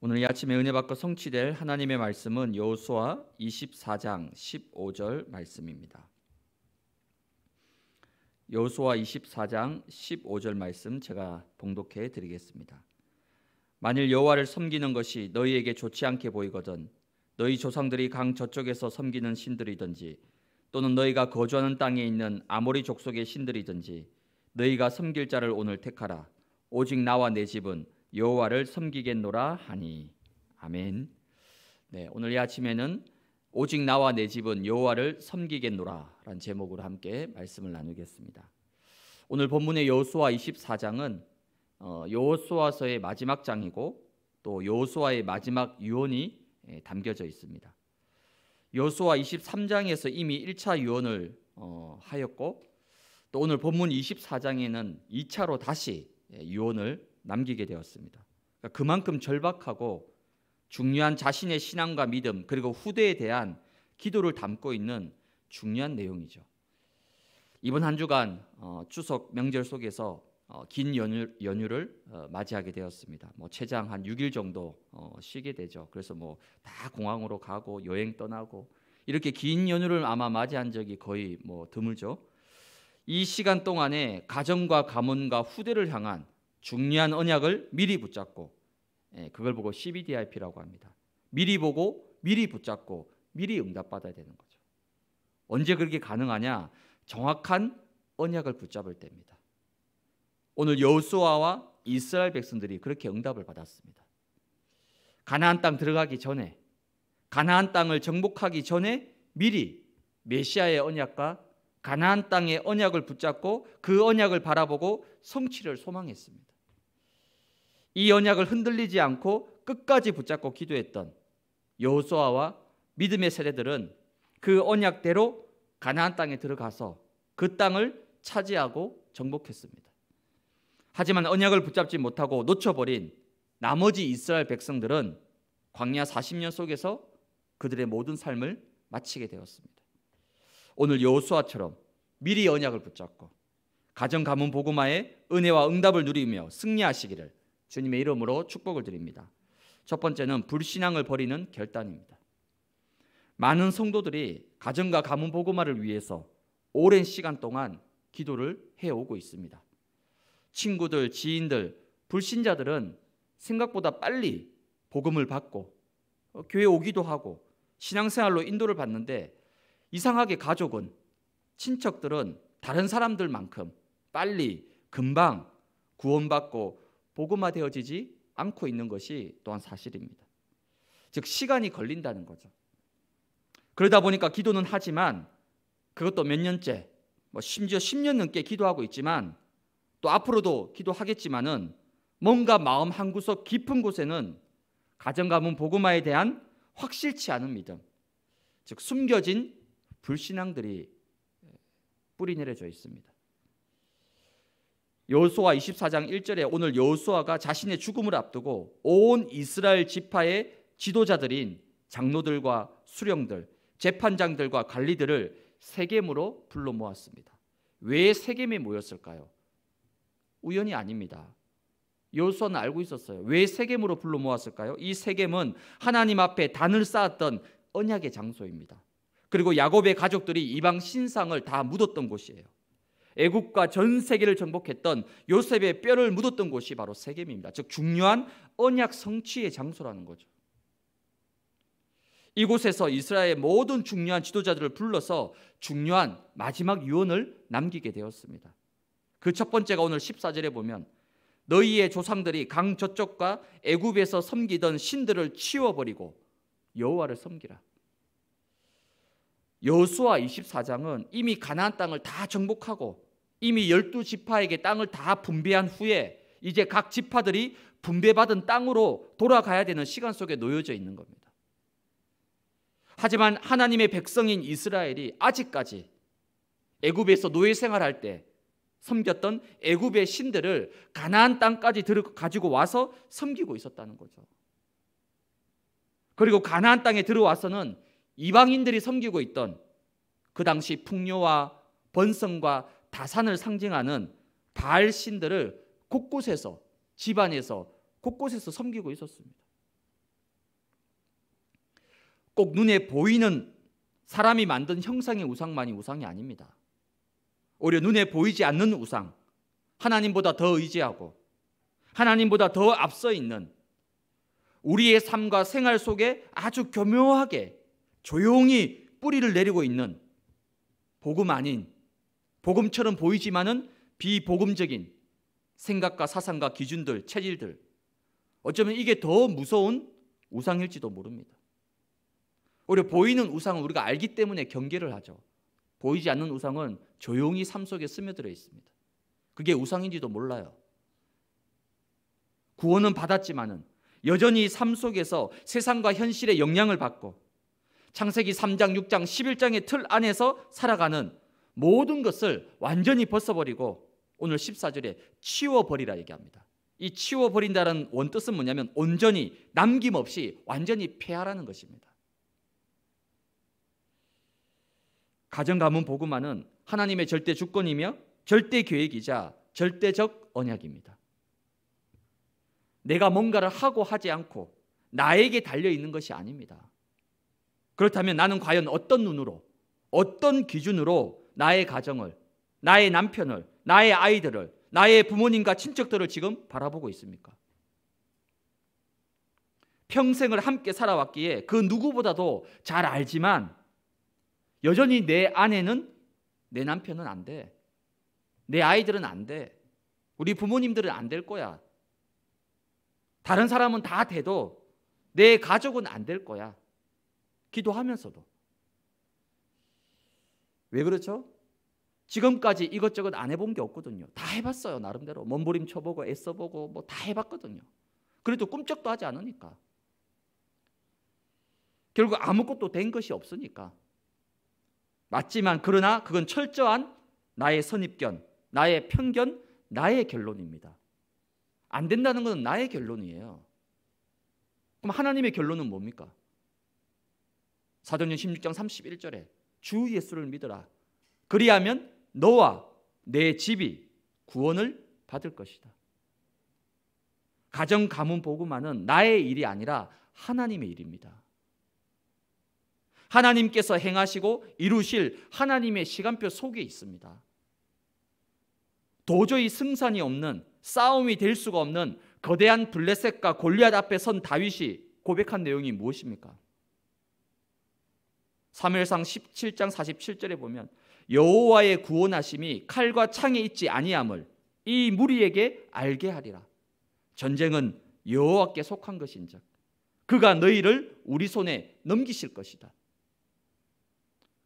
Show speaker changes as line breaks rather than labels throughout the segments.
오늘 아침에 은혜 받고 성취될 하나님의 말씀은 여호수아 24장 15절 말씀입니다. 여호수아 24장 15절 말씀 제가 봉독해 드리겠습니다. 만일 여호와를 섬기는 것이 너희에게 좋지 않게 보이거든 너희 조상들이 강 저쪽에서 섬기는 신들이든지 또는 너희가 거주하는 땅에 있는 아모리 족속의 신들이든지 너희가 섬길 자를 오늘 택하라 오직 나와 내 집은 여호와를 섬기겠노라 하니 아멘. 네, 오늘 이 아침에는 오직 나와 내 집은 여호와를 섬기겠노라라는 제목으로 함께 말씀을 나누겠습니다. 오늘 본문의 여호수아 24장은 어, 여호수아서의 마지막 장이고 또 여호수아의 마지막 유언이 예, 담겨져 있습니다. 여호수아 23장에서 이미 1차 유언을 어, 하였고 또 오늘 본문 24장에는 2차로 다시 예, 유언을 남기게 되었습니다. 그러니까 그만큼 절박하고 중요한 자신의 신앙과 믿음 그리고 후대에 대한 기도를 담고 있는 중요한 내용이죠. 이번 한 주간 어, 추석 명절 속에서 어, 긴 연휴, 를 어, 맞이하게 되었습니다. 뭐 최장 한 6일 정도 쉬게 되죠. 그래서 뭐 다 공항으로 가고 여행 떠나고 이렇게 긴 연휴를 아마 맞이한 적이 거의 뭐 드물죠. 이 시간 동안에 가정과 가문과 후대를 향한 중요한 언약을 미리 붙잡고 예, 그걸 보고 CBDIP라고 합니다. 미리 보고 미리 붙잡고 미리 응답받아야 되는 거죠. 언제 그렇게 가능하냐? 정확한 언약을 붙잡을 때입니다. 오늘 여호수아와 이스라엘 백성들이 그렇게 응답을 받았습니다. 가나안 땅 들어가기 전에 가나안 땅을 정복하기 전에 미리 메시아의 언약과 가나안 땅의 언약을 붙잡고 그 언약을 바라보고 성취를 소망했습니다. 이 언약을 흔들리지 않고 끝까지 붙잡고 기도했던 여호수아와 믿음의 세대들은 그 언약대로 가나안 땅에 들어가서 그 땅을 차지하고 정복했습니다. 하지만 언약을 붙잡지 못하고 놓쳐버린 나머지 이스라엘 백성들은 광야 40년 속에서 그들의 모든 삶을 마치게 되었습니다. 오늘 여호수아처럼 미리 언약을 붙잡고 가정 가문 복음화에 은혜와 응답을 누리며 승리하시기를 주님의 이름으로 축복을 드립니다. 첫 번째는 불신앙을 버리는 결단입니다. 많은 성도들이 가정과 가문 복음화를 위해서 오랜 시간 동안 기도를 해오고 있습니다. 친구들, 지인들, 불신자들은 생각보다 빨리 복음을 받고 어, 교회 오기도 하고 신앙생활로 인도를 받는데 이상하게 가족은 친척들은 다른 사람들만큼 빨리 금방 구원받고 복음화 되어지지 않고 있는 것이 또한 사실입니다. 즉 시간이 걸린다는 거죠. 그러다 보니까 기도는 하지만 그것도 몇 년째 뭐 심지어 10년 넘게 기도하고 있지만 또 앞으로도 기도하겠지만은 뭔가 마음 한 구석 깊은 곳에는 가정 가문 복음화에 대한 확실치 않은 믿음 즉 숨겨진 불신앙들이 뿌리 내려져 있습니다. 여호수아 24장 1절에 오늘 여호수아가 자신의 죽음을 앞두고 온 이스라엘 지파의 지도자들인 장로들과 수령들, 재판장들과 관리들을 세겜으로 불러 모았습니다. 왜 세겜에 모였을까요? 우연이 아닙니다. 여호수아는 알고 있었어요. 왜 세겜으로 불러 모았을까요? 이 세겜은 하나님 앞에 단을 쌓았던 언약의 장소입니다. 그리고 야곱의 가족들이 이방 신상을 다 묻었던 곳이에요. 애국과 전 세계를 정복했던 요셉의 뼈를 묻었던 곳이 바로 세겜입니다. 즉 중요한 언약 성취의 장소라는 거죠. 이곳에서 이스라엘 모든 중요한 지도자들을 불러서 중요한 마지막 유언을 남기게 되었습니다. 그 첫 번째가 오늘 14절에 보면 너희의 조상들이 강 저쪽과 애굽에서 섬기던 신들을 치워버리고 여호와를 섬기라. 여수와 24장은 이미 가나안 땅을 다 정복하고 이미 열두 지파에게 땅을 다 분배한 후에 이제 각 지파들이 분배받은 땅으로 돌아가야 되는 시간 속에 놓여져 있는 겁니다. 하지만 하나님의 백성인 이스라엘이 아직까지 애굽에서 노예 생활할 때 섬겼던 애굽의 신들을 가나안 땅까지 가지고 와서 섬기고 있었다는 거죠. 그리고 가나안 땅에 들어와서는 이방인들이 섬기고 있던 그 당시 풍요와 번성과 다산을 상징하는 바알 신들을 곳곳에서 집안에서 곳곳에서 섬기고 있었습니다. 꼭 눈에 보이는 사람이 만든 형상의 우상만이 우상이 아닙니다. 오히려 눈에 보이지 않는 우상, 하나님보다 더 의지하고 하나님보다 더 앞서 있는 우리의 삶과 생활 속에 아주 교묘하게 조용히 뿌리를 내리고 있는 복음 아닌 복음처럼 보이지만은 비복음적인 생각과 사상과 기준들, 체질들 어쩌면 이게 더 무서운 우상일지도 모릅니다. 오히려 보이는 우상은 우리가 알기 때문에 경계를 하죠. 보이지 않는 우상은 조용히 삶 속에 스며들어 있습니다. 그게 우상인지도 몰라요. 구원은 받았지만은 여전히 삶 속에서 세상과 현실의 영향을 받고 창세기 3장, 6장, 11장의 틀 안에서 살아가는 모든 것을 완전히 벗어버리고 오늘 14절에 치워버리라 얘기합니다. 이 치워버린다는 원뜻은 뭐냐면 온전히 남김없이 완전히 폐하라는 것입니다. 가정가문 복음화는 하나님의 절대 주권이며 절대 계획이자 절대적 언약입니다. 내가 뭔가를 하고 하지 않고 나에게 달려 있는 것이 아닙니다. 그렇다면 나는 과연 어떤 눈으로, 어떤 기준으로 나의 가정을, 나의 남편을, 나의 아이들을, 나의 부모님과 친척들을 지금 바라보고 있습니까? 평생을 함께 살아왔기에 그 누구보다도 잘 알지만 여전히 내 아내는 내 남편은 안 돼. 내 아이들은 안 돼. 우리 부모님들은 안 될 거야. 다른 사람은 다 돼도 내 가족은 안 될 거야. 기도하면서도. 왜 그렇죠? 지금까지 이것저것 안 해본 게 없거든요. 다 해봤어요 나름대로 몸부림 쳐보고 애써보고 뭐 다 해봤거든요. 그래도 꿈쩍도 하지 않으니까 결국 아무것도 된 것이 없으니까 맞지만 그러나 그건 철저한 나의 선입견, 나의 편견, 나의 결론입니다. 안 된다는 것 나의 결론이에요. 그럼 하나님의 결론은 뭡니까? 사도전 16장 31절에 주 예수를 믿어라. 그리하면 너와 내 집이 구원을 받을 것이다. 가정 가문 보고만은 나의 일이 아니라 하나님의 일입니다. 하나님께서 행하시고 이루실 하나님의 시간표 속에 있습니다. 도저히 승산이 없는 싸움이 될 수가 없는 거대한 블레셋과 골리앗 앞에 선 다윗이 고백한 내용이 무엇입니까? 3무상 17장 47절에 보면 여호와의 구원하심이 칼과 창에 있지 아니함을 이 무리에게 알게 하리라. 전쟁은 여호와께 속한 것인즉 그가 너희를 우리 손에 넘기실 것이다.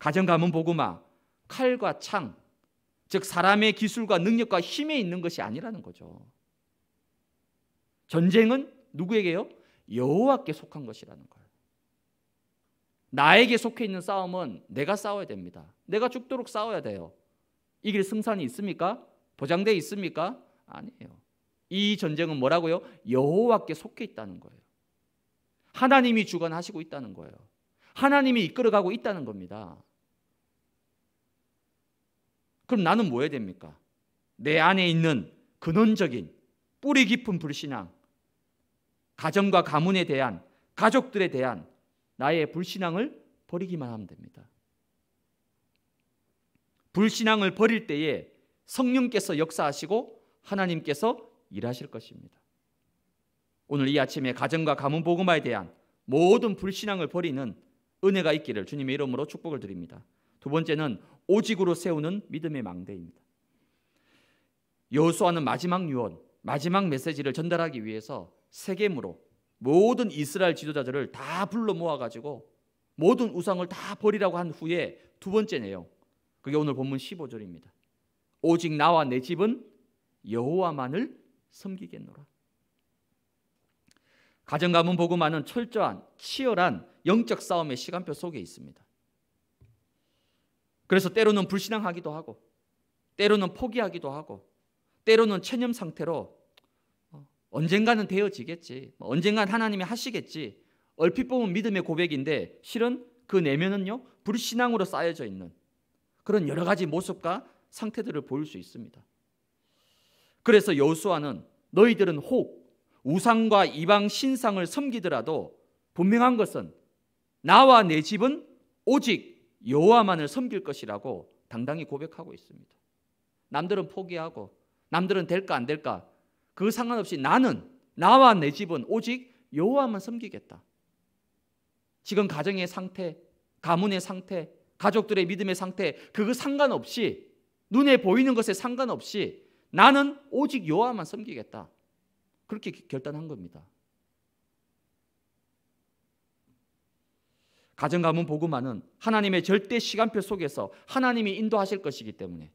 가정 가문 보고마 칼과 창, 즉 사람의 기술과 능력과 힘에 있는 것이 아니라는 거죠. 전쟁은 누구에게요? 여호와께 속한 것이라는 거예요. 나에게 속해 있는 싸움은 내가 싸워야 됩니다. 내가 죽도록 싸워야 돼요. 이길 승산이 있습니까? 보장돼 있습니까? 아니에요. 이 전쟁은 뭐라고요? 여호와께 속해 있다는 거예요. 하나님이 주관하시고 있다는 거예요. 하나님이 이끌어가고 있다는 겁니다. 그럼 나는 뭐 해야 됩니까? 내 안에 있는 근원적인 뿌리 깊은 불신앙, 가정과 가문에 대한, 가족들에 대한, 나의 불신앙을 버리기만 하면 됩니다. 불신앙을 버릴 때에 성령께서 역사하시고 하나님께서 일하실 것입니다. 오늘 이 아침에 가정과 가문 복음화에 대한 모든 불신앙을 버리는 은혜가 있기를 주님의 이름으로 축복을 드립니다. 두 번째는 오직으로 세우는 믿음의 망대입니다. 여호수아는 마지막 유언, 마지막 메시지를 전달하기 위해서 세겜으로 모든 이스라엘 지도자들을 다 불러 모아가지고 모든 우상을 다 버리라고 한 후에 두 번째 내용. 그게 오늘 본문 15절입니다. 오직 나와 내 집은 여호와만을 섬기겠노라. 가정가문 보고만은 철저한 치열한 영적 싸움의 시간표 속에 있습니다. 그래서 때로는 불신앙하기도 하고 때로는 포기하기도 하고 때로는 체념 상태로 언젠가는 되어지겠지. 뭐 언젠간 하나님이 하시겠지. 얼핏 보면 믿음의 고백인데 실은 그 내면은요 불신앙으로 쌓여져 있는 그런 여러 가지 모습과 상태들을 보일 수 있습니다. 그래서 여호수아는 너희들은 혹 우상과 이방 신상을 섬기더라도 분명한 것은 나와 내 집은 오직 여호와만을 섬길 것이라고 당당히 고백하고 있습니다. 남들은 포기하고 남들은 될까 안 될까 그 상관없이 나는 나와 내 집은 오직 여호와만 섬기겠다. 지금 가정의 상태, 가문의 상태, 가족들의 믿음의 상태 그거 상관없이 눈에 보이는 것에 상관없이 나는 오직 여호와만 섬기겠다. 그렇게 결단한 겁니다. 가정 가문 보고만은 하나님의 절대 시간표 속에서 하나님이 인도하실 것이기 때문에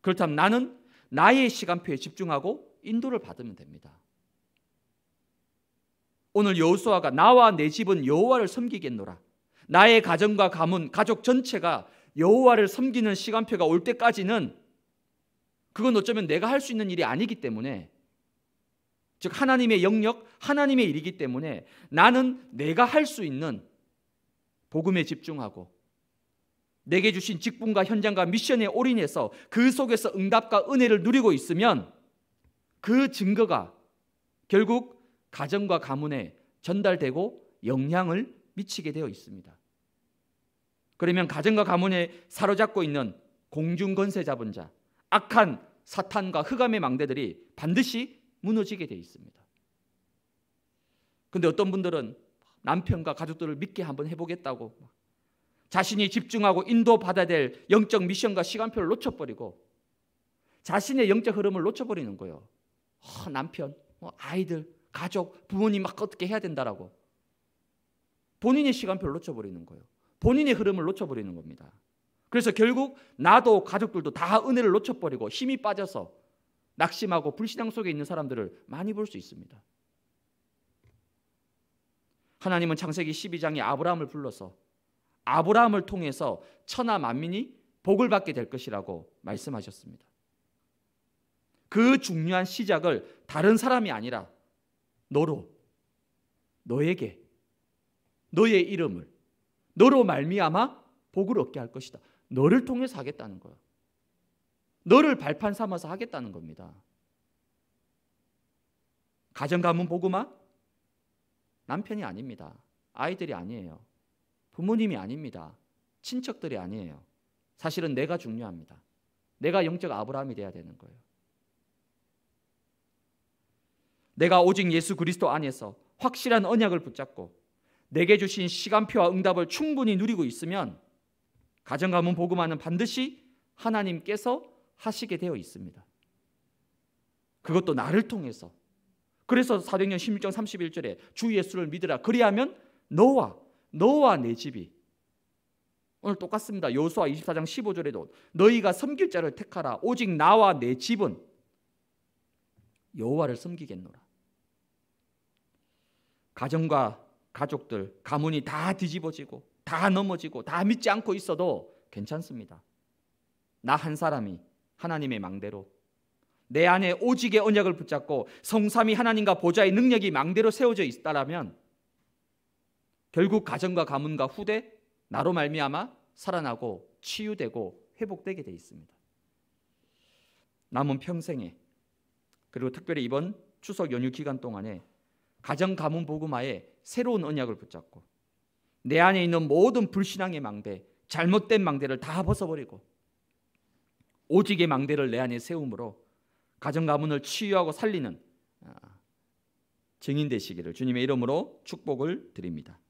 그렇다면 나는 나의 시간표에 집중하고 인도를 받으면 됩니다. 오늘 여호수아가 나와 내 집은 여호와를 섬기겠노라. 나의 가정과 가문, 가족 전체가 여호와를 섬기는 시간표가 올 때까지는 그건 어쩌면 내가 할 수 있는 일이 아니기 때문에 즉 하나님의 영역, 하나님의 일이기 때문에 나는 내가 할 수 있는 복음에 집중하고 내게 주신 직분과 현장과 미션에 올인해서 그 속에서 응답과 은혜를 누리고 있으면 그 증거가 결국 가정과 가문에 전달되고 영향을 미치게 되어 있습니다. 그러면 가정과 가문에 사로잡고 있는 공중 건세 잡은 자, 악한 사탄과 흑암의 망대들이 반드시 무너지게 되어 있습니다. 근데 어떤 분들은 남편과 가족들을 믿게 한번 해보겠다고 자신이 집중하고 인도받아야 될 영적 미션과 시간표를 놓쳐버리고 자신의 영적 흐름을 놓쳐버리는 거예요. 어, 남편, 어, 아이들, 가족, 부모님 막 어떻게 해야 된다라고. 본인의 시간표를 놓쳐버리는 거예요. 본인의 흐름을 놓쳐버리는 겁니다. 그래서 결국 나도 가족들도 다 은혜를 놓쳐버리고 힘이 빠져서 낙심하고 불신앙 속에 있는 사람들을 많이 볼 수 있습니다. 하나님은 창세기 12장에 아브라함을 불러서 아브라함을 통해서 천하 만민이 복을 받게 될 것이라고 말씀하셨습니다. 그 중요한 시작을 다른 사람이 아니라 너로 너에게 너의 이름을 너로 말미암아 복을 얻게 할 것이다. 너를 통해서 하겠다는 거야. 너를 발판 삼아서 하겠다는 겁니다. 가정 가문 복음화 남편이 아닙니다. 아이들이 아니에요. 부모님이 아닙니다. 친척들이 아니에요. 사실은 내가 중요합니다. 내가 영적 아브라함이 돼야 되는 거예요. 내가 오직 예수 그리스도 안에서 확실한 언약을 붙잡고 내게 주신 시간표와 응답을 충분히 누리고 있으면 가정 가문 복음화는 반드시 하나님께서 하시게 되어 있습니다. 그것도 나를 통해서. 그래서 사도행전 16장 31절에 주 예수를 믿으라. 그리하면 너와 너와 내 집이 오늘 똑같습니다. 여호수아 24장 15절에도 너희가 섬길 자를 택하라. 오직 나와 내 집은 여호와를 섬기겠노라. 가정과 가족들, 가문이 다 뒤집어지고 다 넘어지고 다 믿지 않고 있어도 괜찮습니다. 나 한 사람이 하나님의 망대로 내 안에 오직의 언약을 붙잡고 성삼위 하나님과 보좌의 능력이 망대로 세워져 있다라면 결국 가정과 가문과 후대 나로 말미암아 살아나고 치유되고 회복되게 돼 있습니다. 남은 평생에 그리고 특별히 이번 추석 연휴 기간 동안에 가정 가문 복음화에 새로운 언약을 붙잡고 내 안에 있는 모든 불신앙의 망대, 잘못된 망대를 다 벗어버리고 오직의 망대를 내 안에 세움으로 가정 가문을 치유하고 살리는 아, 증인 되시기를 주님의 이름으로 축복을 드립니다.